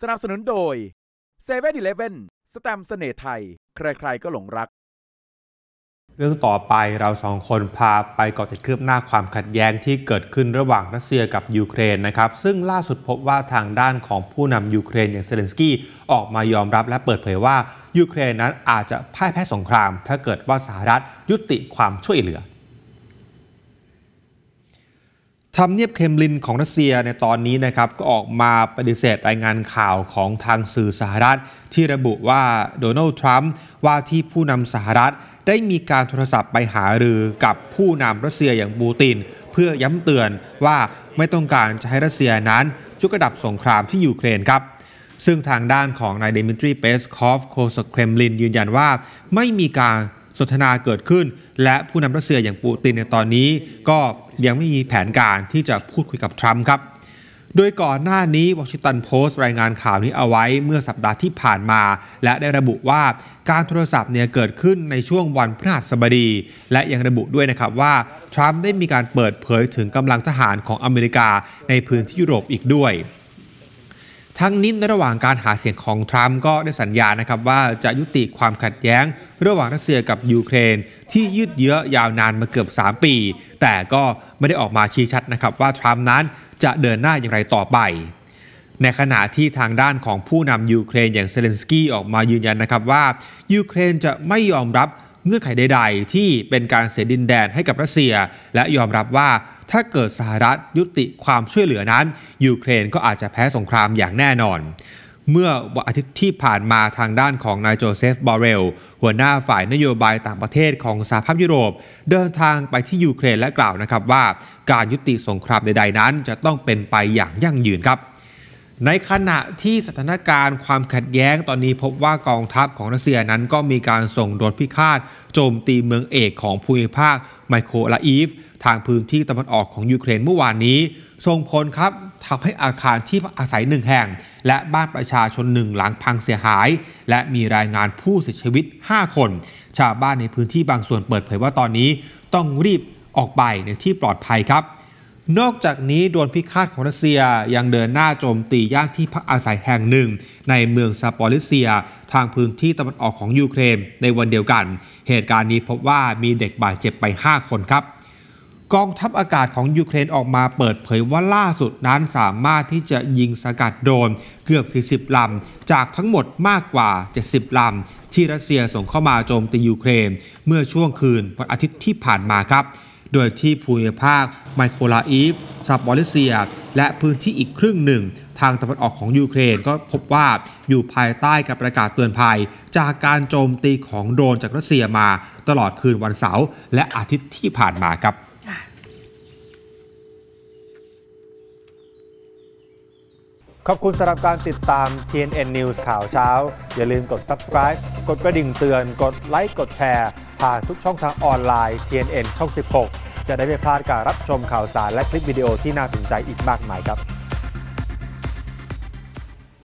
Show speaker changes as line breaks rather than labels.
สนับสนุนโดย7 e เ e ่ e อีเลสแตมเสน่ห์ไทย ใครๆก็หลงรัก เรื่องต่อไปเราสองคนพาไปเกาะติดคืบหน้าความขัดแย้ง ที่เกิดขึ้นระหว่างรัสเซียกับยูเครนนะครับ ซึ่งล่าสุดพบว่าทางด้านของผู้นำยูเครนอย่างเซเลนสกี้ออกมายอมรับและเปิดเผยว่า ยูเครนนั้นอาจจะพ่ายแพ้สงคราม ถ้าเกิดว่าสหรัฐยุติความช่วยเหลือทำเนียบเคมลินของรัสเซียในตอนนี้นะครับก็ออกมาปฏิเสธรายงานข่าวของทางสื่อสหรัฐ ที่ระบุว่าโดนัลด์ทรัมป์ว่าที่ผู้นำสหรัฐได้มีการโทรศัพท์ไปหารือกับผู้นำรัสเซียอย่างบูตินเพื่อย้ำเตือนว่าไม่ต้องการจะให้รัสเซียนั้นจุกระดับสงครามที่ยูเครนครับ ซึ่งทางด้านของนายเดมิทรีเปสคอฟโคสเครมลินยืนยันว่าไม่มีการสนทนาเกิดขึ้น และผู้นำรัสเซียอย่างปูตินในตอนนี้ก็ยังไม่มีแผนการที่จะพูดคุยกับทรัมป์ครับโดยก่อนหน้านี้วอชิงตันโพสต์รายงานข่าวนี้เอาไว้เมื่อสัปดาห์ที่ผ่านมา และได้ระบุว่าการโทรศัพท์เนี่ยเกิดขึ้นในช่วงวันพฤหัสบดีและยังระบุด้วยนะครับว่าทรัมป์ได้มีการเปิดเผยถึงกำลังทหารของอเมริกาในพื้นที่ยุโรปอีกด้วยทั้งนี้ในระหว่างการหาเสียงของทรัมป์ก็ได้สัญญานะครับว่าจะยุติความขัดแย้ง ระหว่างรัสเซียกับยูเครน ที่ยืดเยื้อยาวนานมาเกือบ3ปี แต่ก็ไม่ได้ออกมาชี้ชัดนะครับว่าทรัมป์นั้นจะเดินหน้าอย่างไรต่อไปในขณะที่ทางด้านของผู้นำยูเครนอย่างเซเลนสกี้ออกมายืนยันนะครับว่ายูเครนจะไม่ยอมรับเงื่อนไขใด ๆ ที่เป็นการเสียดินแดนให้กับรัสเซีย และยอมรับว่าถ้าเกิดสหรัฐยุติความช่วยเหลือนั้น ยูเครนก็อาจจะแพ้สงครามอย่างแน่นอน เมื่อวันอาทิตย์ที่ผ่านมาทางด้านของนายโจเซฟบอเรล หัวหน้าฝ่ายนโยบายต่างประเทศของสหภาพยุโรป เดินทางไปที่ยูเครนและกล่าวนะครับว่า การยุติสงครามใด ๆ นั้น จะต้องเป็นไปอย่างยั่งยืนครับในขณะที่สถานการณ์ ความขัดแย้งตอนนี้พบว่ากองทัพของรัสเซียนั้นก็มีการส่งรถพิฆาต โจมตีเมืองเอกของภูมิภาคไมโครลาอีฟ ทางพื้นที่ตะวันออกของยูเครนเมื่อวานนี้ส่งผลครับทำให้อาคารที่อาศัยหนึ่งแห่ง และบ้านประชาชนหนึ่งหลังพังเสียหาย และมีรายงานผู้เสียชีวิต 5 คน ชาวบ้านในพื้นที่บางส่วนเปิดเผยว่าตอนนี้ต้องรีบออกไปในที่ปลอดภัยครับนอกจากนี้โดนพิฆาตของรัสเซียยังเดินหน้าโจมตีย่านที่พักอาศัยแห่งหนึ่งในเมืองซาปอริเซียทางพื้นที่ตะวันออกของยูเครนในวันเดียวกัน เหตุการณ์นี้พบว่ามีเด็กบาดเจ็บไป 5 คนครับ กองทัพอากาศของยูเครนออกมาเปิดเผยว่าล่าสุดนั้นสามารถที่จะยิงสกัดโดนเกือบ 40 ลำ จากทั้งหมดมากกว่า 70ลำที่รัสเซียส่งเข้ามาโจมตียูเครนเมื่อช่วงคืนวันอาทิตย์ที่ผ่านมาครับโดยที่ภูมิภาค ไมโครลาอีฟซับบอลิเซีย และพื้นที่อีกครึ่งหนึ่ง ทางตะวันออกของยูเครนก็พบว่าอยู่ภายใต้กับประกาศเตือนภัยจากการโจมตีของโดรนจากรัสเซียมาตลอดคืนวันเสาร์และอาทิตย์ที่ผ่านมาครับ ขอบคุณสำหรับการติดตาม TNN News ข่าวเช้า อย่าลืมกด subscribe กดกระดิ่งเตือนกดไลค์กดแชร์ผ่านทุกช่องทางออนไลน์ TNN ช่อง16จะได้ไม่พลาดการรับชมข่าวสารและคลิปวิดีโอที่น่าสนใจอีกมากมายครับ